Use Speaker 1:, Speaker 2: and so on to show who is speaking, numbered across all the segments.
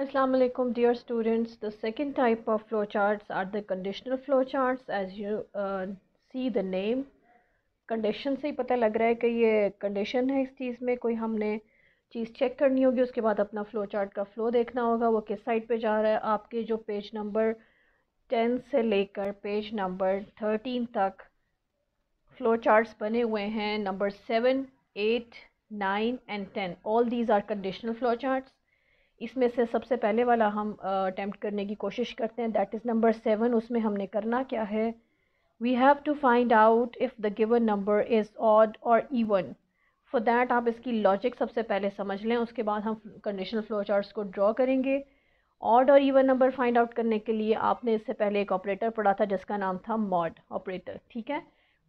Speaker 1: Assalamualaikum dear students the second type of flowcharts are the conditional flowcharts as you uh, see the name condition से ही पता लग रहा है कि ये कंडीशन है इस चीज़ में कोई हमने चीज़ चेक करनी होगी उसके बाद अपना फ्लो चार्ट का फ्लो देखना होगा वो किस साइड पे जा रहा है आपके जो पेज नंबर टेन से लेकर पेज नंबर थर्टीन तक फ्लो चार्ट्स बने हुए हैं number seven eight nine and ten all these are conditional flow charts इसमें से सबसे पहले वाला हम अटैम्प्ट करने की कोशिश करते हैं दैट इज़ नंबर सेवन उसमें हमने करना क्या है we have to find out if the given number is odd और इवन फॉर दैट आप इसकी लॉजिक सबसे पहले समझ लें उसके बाद हम कंडीशनल फ्लो चार्ट को ड्रॉ करेंगे ऑड और इवन नंबर फाइंड आउट करने के लिए आपने इससे पहले एक ऑपरेटर पढ़ा था जिसका नाम था मॉड ऑपरेटर ठीक है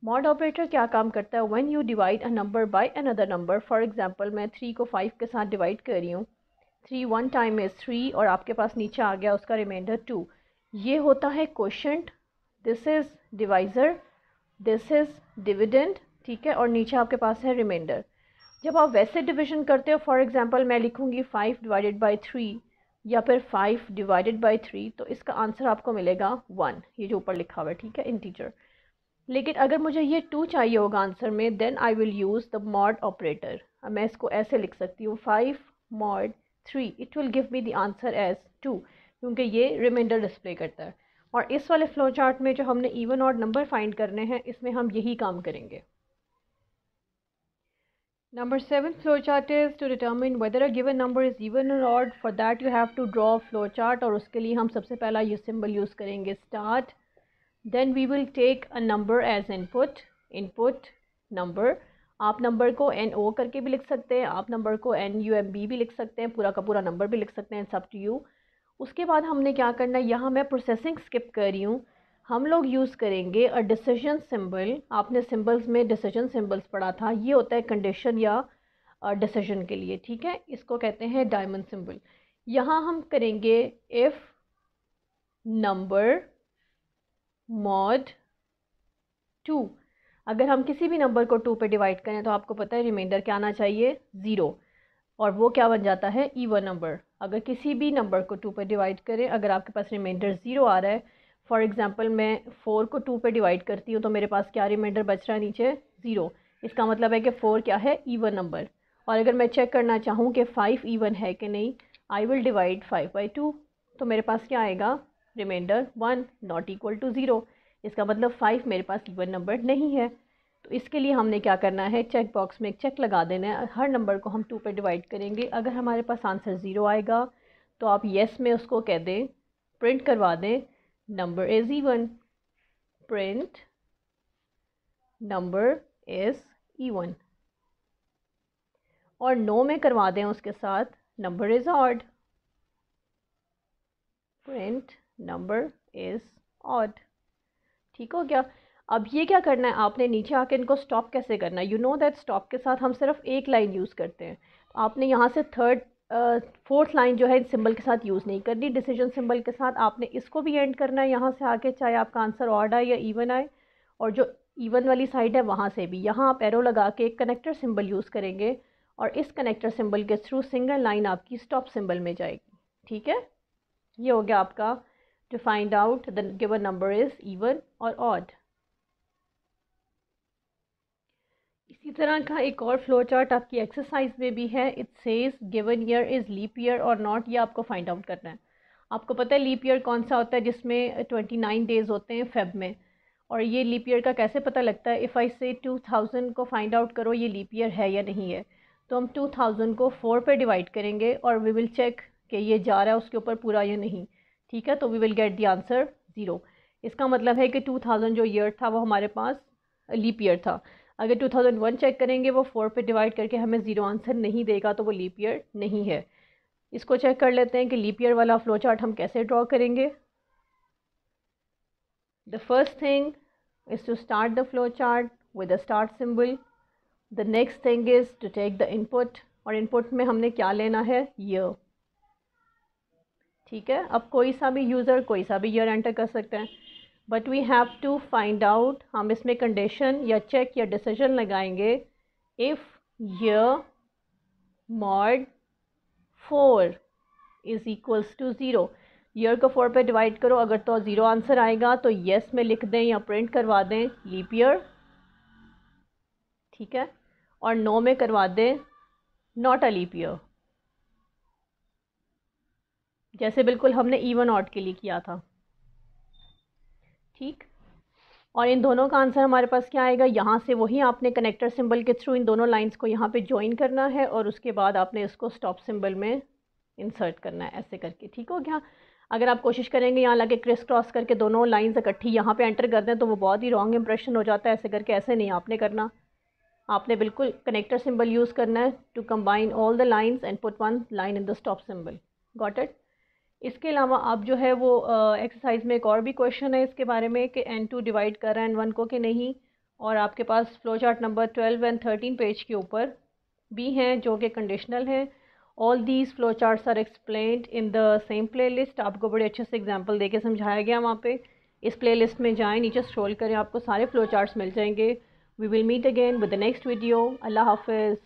Speaker 1: मॉड ऑपरेटर क्या काम करता है when you divide a number by another number for example मैं थ्री को फाइव के साथ डिवाइड कर रही हूँ three one time is three और आपके पास नीचे आ गया उसका रिमाइंडर टू ये होता है question this is divisor this is dividend ठीक है और नीचे आपके पास है रिमाइंडर जब आप वैसे डिविजन करते हो फॉर एग्ज़ाम्पल मैं लिखूंगी फाइव डिवाइडेड बाई थ्री या फिर फाइव डिवाइडेड बाई थ्री तो इसका आंसर आपको मिलेगा वन ये जो ऊपर लिखा हुआ है ठीक है इंटीजर लेकिन अगर मुझे ये टू चाहिए होगा आंसर में then I will use the mod operator मैं इसको ऐसे लिख सकती हूँ five mod three it will give me the answer as two क्योंकि ये रिमाइंडर डिस्प्ले करता है और इस वाले फ्लो चार्ट में जो हमने इवन और नंबर फाइंड करने हैं इसमें हम यही काम करेंगे number seven flow chart is to determine whether a given number is even and odd for that you have to draw flow chart और उसके लिए हम सबसे पहला यू सिंबल यूज़ करेंगे start then we will take a number as input input number आप number को N O करके भी लिख सकते हैं आप नंबर को एन यू एम बी भी लिख सकते हैं पूरा का पूरा नंबर भी लिख सकते हैं सब टू यू उसके बाद हमने क्या करना है यहाँ मैं प्रोसेसिंग स्किप कर रही हूँ हम लोग यूज़ करेंगे अ डिसीजन सिंबल आपने सिंबल्स में डिसीजन सिंबल्स पढ़ा था ये होता है कंडीशन या डिसीजन के लिए ठीक है इसको कहते हैं डायमंड सिंबल यहाँ हम करेंगे इफ़ नंबर मॉड टू अगर हम किसी भी नंबर को टू पे डिवाइड करें तो आपको पता है रिमाइंडर क्या आना चाहिए ज़ीरो और वो क्या बन जाता है ईवन नंबर अगर किसी भी नंबर को टू पे डिवाइड करें अगर आपके पास रिमाइंडर ज़ीरो आ रहा है फॉर एग्ज़ाम्पल मैं फ़ोर को टू पे डिवाइड करती हूँ तो मेरे पास क्या रिमाइंडर बच रहा है नीचे ज़ीरो इसका मतलब है कि फ़ोर क्या है ईवन नंबर और अगर मैं चेक करना चाहूँ कि फ़ाइव ईवन है कि नहीं I will divide five by two तो मेरे पास क्या आएगा remainder one not equal to zero इसका मतलब फ़ाइव मेरे पास इवन नंबर नहीं है तो इसके लिए हमने क्या करना है चेक बॉक्स में एक चेक लगा देना है हर नंबर को हम टू पे डिवाइड करेंगे अगर हमारे पास आंसर ज़ीरो आएगा तो आप येस में उसको कह दें प्रिंट करवा दें number is even print number is even और नो में करवा दें उसके साथ number is odd print number is odd ठीक हो गया अब ये क्या करना है आपने नीचे आके इनको स्टॉप कैसे करना है यू नो दैट स्टॉप के साथ हम सिर्फ एक लाइन यूज़ करते हैं तो आपने यहाँ से थर्ड फोर्थ लाइन जो है इन सिंबल के साथ यूज़ नहीं करनी डिसीजन सिंबल के साथ आपने इसको भी एंड करना है यहाँ से आके चाहे आपका आंसर ऑर्ड आए या इवन आए और जो इवन वाली साइड है वहाँ से भी यहाँ आप एरो लगा के एक कनेक्टर सिंबल यूज़ करेंगे और इस कनेक्टर सिंबल के थ्रू सिंगल लाइन आपकी स्टॉप सिंबल में जाएगी ठीक है ये हो गया आपका to find out the given number is even और odd. इसी तरह का एक और फ्लो चार्ट आपकी एक्सरसाइज में भी है it says given year is leap year और नॉट ये आपको फाइंड आउट करना है आपको पता है लीप ईयर कौन सा होता है जिसमें ट्वेंटी नाइन डेज़ होते हैं फेब में और ये लीप ईयर का कैसे पता लगता है if I say two thousand को फाइंड आउट करो ये लीप ईयर है या नहीं है तो हम टू थाउजेंड को फोर पे डिवाइड करेंगे और वी विल चेक कि ये जा रहा है उसके ऊपर पूरा या नहीं ठीक है तो we will get the answer zero इसका मतलब है कि टू थाउजेंड जो ईयर था वो हमारे पास लीप ईयर था अगर टू थाउजेंड वन चेक करेंगे वो फोर पे डिवाइड करके हमें ज़ीरो आंसर नहीं देगा तो वो लीप ईयर नहीं है इसको चेक कर लेते हैं कि लीप ईयर वाला फ्लो चार्ट हम कैसे ड्रॉ करेंगे the first thing is to start the flow chart with a start symbol the next thing is to take the input और इनपुट में हमने क्या लेना है ईयर ठीक है अब कोई सा भी यूज़र कोई सा भी ईयर एंटर कर सकते हैं but we have to find out हम इसमें कंडीशन या चेक या डिसीजन लगाएंगे if year mod four is equals to zero year को फोर पे डिवाइड करो अगर तो ज़ीरो आंसर आएगा तो येस yes में लिख दें या प्रिंट करवा दें लीप ईयर ठीक है और नो में करवा दें नॉट अ लीप ईयर जैसे बिल्कुल हमने ईवन ऑट के लिए किया था ठीक और इन दोनों का आंसर हमारे पास क्या आएगा यहाँ से वही आपने कनेक्टर सिंबल के थ्रू इन दोनों लाइंस को यहाँ पे ज्वाइन करना है और उसके बाद आपने इसको स्टॉप सिंबल में इंसर्ट करना है ऐसे करके ठीक हो गया अगर आप कोशिश करेंगे यहाँ लगे क्रिस क्रॉस करके दोनों लाइंस इकट्ठी यहाँ पे एंटर कर दें तो वो बहुत ही रॉन्ग इंप्रेशन हो जाता है ऐसे करके ऐसे नहीं आपने करना आपने बिल्कुल कनेक्टर सिंबल यूज़ करना है to combine all the lines and put one line in the stop symbol got it इसके अलावा आप जो है वो एक्सरसाइज में एक और भी क्वेश्चन है इसके बारे में कि एन टू डिवाइड कर एन वन को कि नहीं और आपके पास flow chart number twelve and thirteen page के ऊपर भी हैं जो कि कंडीशनल हैं all these flow chart are explain in the same playlist आपको बड़े अच्छे से एग्जाम्पल दे के समझाया गया वहाँ पर इस प्ले लिस्ट में जाएँ नीचे स्ट्रोल करें आपको सारे फ्लो चार्ट मिल जाएंगे we will meet again with the next video अल्लाह हाफिज़